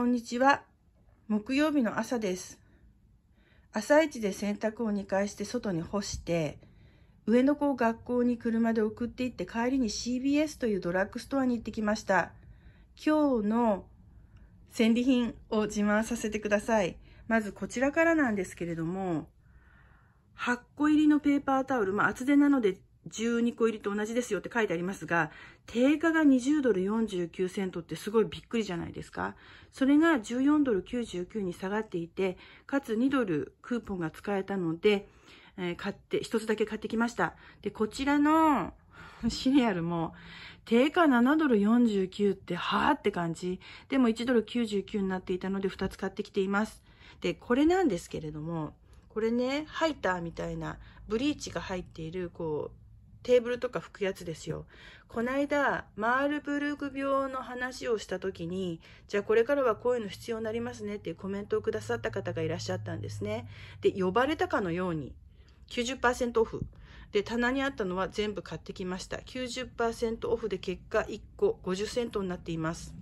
こんにちは。木曜日の朝です。朝一で洗濯を2回して外に干して、上の子を学校に車で送って行って帰りに CBS というドラッグストアに行ってきました。今日の戦利品を自慢させてください。まずこちらからなんですけれども、8個入りのペーパータオル、まあ、厚手なので12個入りと同じですよって書いてありますが、定価が20ドル49セントってすごいびっくりじゃないですか。それが14ドル99に下がっていて、かつ2ドルクーポンが使えたので、えー、買って、一つだけ買ってきました。で、こちらの シリアルも、定価7ドル49ってはーって感じ。でも1ドル99になっていたので2つ買ってきています。で、これなんですけれども、これね、ハイターみたいな、ブリーチが入っている、こう、テーブルとか拭くやつですよ。こないだ、マールブルク病の話をした時に、じゃあこれからはこういうの必要になりますねっていうコメントをくださった方がいらっしゃったんですね。で、呼ばれたかのように、90%オフ。で、棚にあったのは全部買ってきました。90%オフで結果1個50セントになっています。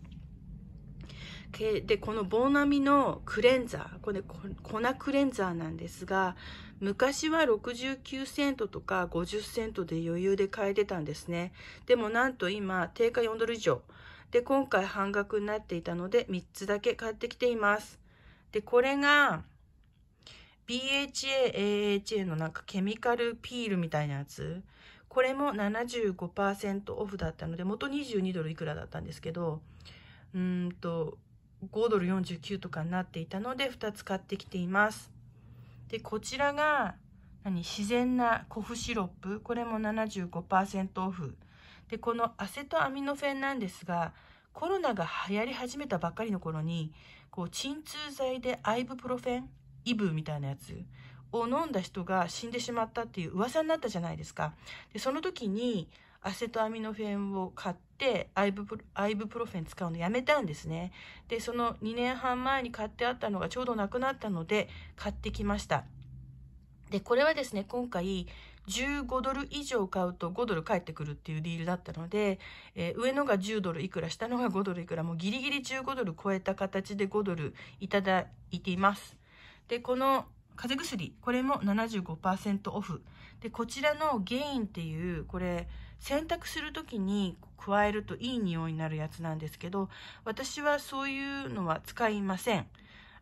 で、このボーナミのクレンザー、これ、ね、粉クレンザーなんですが、昔は69セントとか50セントで余裕で買えてたんですね。でもなんと今、定価4ドル以上。で、今回半額になっていたので、3つだけ買ってきています。で、これが、BHA、AHA のなんかケミカルピールみたいなやつ。これも75%オフだったので、元22ドルいくらだったんですけど、うんと、5ドル49とかになっていたので2つ買ってきていますでこちらが何自然なコフシロップこれも75%オフでこのアセトアミノフェンなんですがコロナが流行り始めたばっかりの頃にこう鎮痛剤でアイブプロフェンイブみたいなやつを飲んだ人が死んでしまったっていう噂になったじゃないですかでその時にアセトアミノフェンを買ってアイブプロフェン使うのやめたんですねでその2年半前に買ってあったのがちょうどなくなったので買ってきましたでこれはですね今回15ドル以上買うと5ドル返ってくるっていうディールだったので、えー、上のが10ドルいくら下のが5ドルいくらもうギリギリ15ドル超えた形で5ドルいただいていますでこの風邪薬、これも75%オフ。で、こちらのゲインっていう、これ、洗濯する時に加えるといい匂いになるやつなんですけど、私はそういうのは使いません。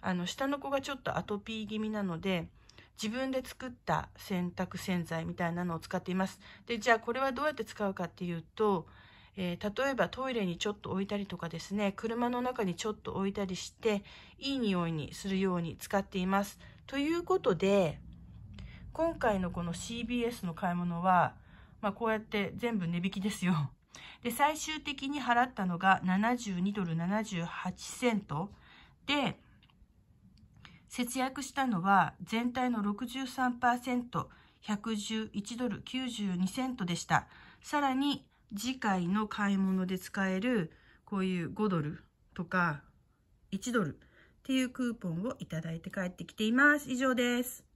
あの、下の子がちょっとアトピー気味なので、自分で作った洗濯洗剤みたいなのを使っています。で、じゃあこれはどうやって使うかっていうと、えー、例えばトイレにちょっと置いたりとかですね、車の中にちょっと置いたりして、いい匂いにするように使っています。ということで、今回のこの CBS の買い物は、まあ、こうやって全部値引きですよ。で、最終的に払ったのが72ドル78セントで、節約したのは全体の63%、111ドル92セントでした。さらに、次回の買い物で使えるこういう5ドルとか1ドルっていうクーポンをいただいて帰ってきています。以上です。